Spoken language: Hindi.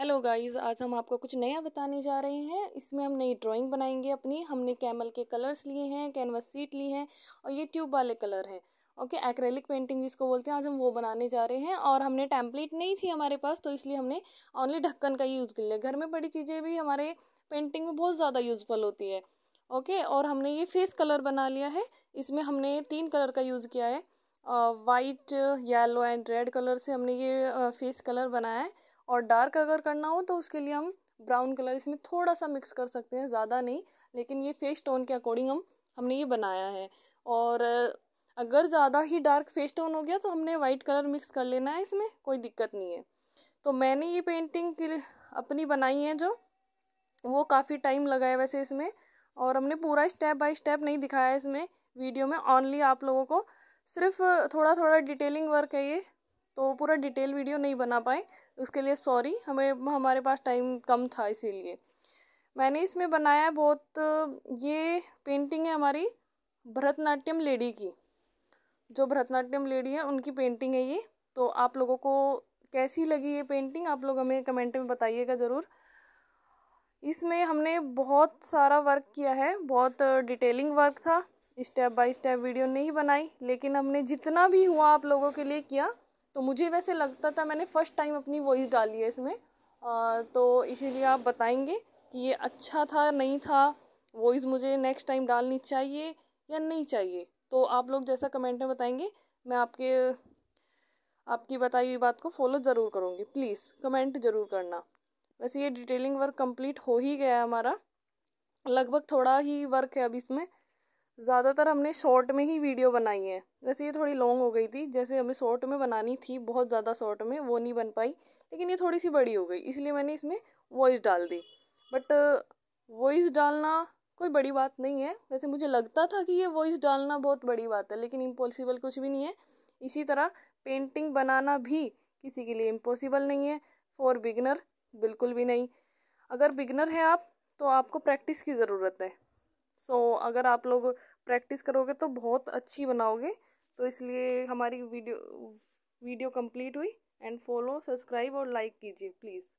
हेलो गाइस आज हम आपको कुछ नया बताने जा रहे हैं इसमें हम नई ड्राइंग बनाएंगे अपनी हमने कैमल के कलर्स लिए हैं कैनवस सीट ली है और ये ट्यूब वाले कलर हैं ओके एक्रेलिक पेंटिंग जिसको बोलते हैं आज हम वो बनाने जा रहे हैं और हमने टैम्पलेट नहीं थी हमारे पास तो इसलिए हमने ओनली ढक्कन का यूज़ कर लिया घर में बड़ी चीज़ें भी हमारे पेंटिंग में बहुत ज़्यादा यूज़फुल होती है ओके और हमने ये फेस कलर बना लिया है इसमें हमने तीन कलर का यूज़ किया है white yellow and red colour से हमने ये फेस कलर बनाया है और डार्क अगर करना हो तो उसके लिए हम ब्राउन कलर इसमें थोड़ा सा मिक्स कर सकते हैं ज़्यादा नहीं लेकिन ये फेस टोन के अकॉर्डिंग हम हमने ये बनाया है और अगर ज़्यादा ही डार्क फेस टोन हो गया तो हमने वाइट कलर मिक्स कर लेना है इसमें कोई दिक्कत नहीं है तो मैंने ये पेंटिंग अपनी बनाई है जो वो काफ़ी टाइम लगा है वैसे इसमें और हमने पूरा स्टेप बाय स्टेप नहीं दिखाया है इसमें वीडियो में ओनली आप लोगों को सिर्फ थोड़ा थोड़ा डिटेलिंग वर्क है ये तो पूरा डिटेल वीडियो नहीं बना पाए उसके लिए सॉरी हमें हमारे पास टाइम कम था इसीलिए मैंने इसमें बनाया बहुत ये पेंटिंग है हमारी भरतनाट्यम लेडी की जो भरतनाट्यम लेडी है उनकी पेंटिंग है ये तो आप लोगों को कैसी लगी ये पेंटिंग आप लोग हमें कमेंट में बताइएगा ज़रूर इसमें हमने बहुत सारा वर्क किया है बहुत डिटेलिंग वर्क था स्टेप बाय स्टेप वीडियो नहीं बनाई लेकिन हमने जितना भी हुआ आप लोगों के लिए किया तो मुझे वैसे लगता था मैंने फ़र्स्ट टाइम अपनी वॉइस डाली है इसमें आ, तो इसीलिए आप बताएंगे कि ये अच्छा था नहीं था वॉइस मुझे नेक्स्ट टाइम डालनी चाहिए या नहीं चाहिए तो आप लोग जैसा कमेंट में बताएंगे मैं आपके आपकी बताई हुई बात को फॉलो ज़रूर करूँगी प्लीज़ कमेंट ज़रूर करना वैसे ये डिटेलिंग वर्क कंप्लीट हो ही गया है हमारा लगभग थोड़ा ही वर्क है अभी इसमें ज़्यादातर हमने शॉर्ट में ही वीडियो बनाई है वैसे ये थोड़ी लॉन्ग हो गई थी जैसे हमें शॉर्ट में बनानी थी बहुत ज़्यादा शॉर्ट में वो नहीं बन पाई लेकिन ये थोड़ी सी बड़ी हो गई इसलिए मैंने इसमें वॉइस डाल दी बट वॉइस डालना कोई बड़ी बात नहीं है वैसे मुझे लगता था कि ये वॉइस डालना बहुत बड़ी बात है लेकिन इम्पॉसिबल कुछ भी नहीं है इसी तरह पेंटिंग बनाना भी किसी के लिए इम्पॉसिबल नहीं है फॉर बिगनर बिल्कुल भी नहीं अगर बिगनर हैं आप तो आपको प्रैक्टिस की ज़रूरत है सो so, अगर आप लोग प्रैक्टिस करोगे तो बहुत अच्छी बनाओगे तो इसलिए हमारी वीडियो वीडियो कंप्लीट हुई एंड फॉलो सब्सक्राइब और लाइक कीजिए प्लीज़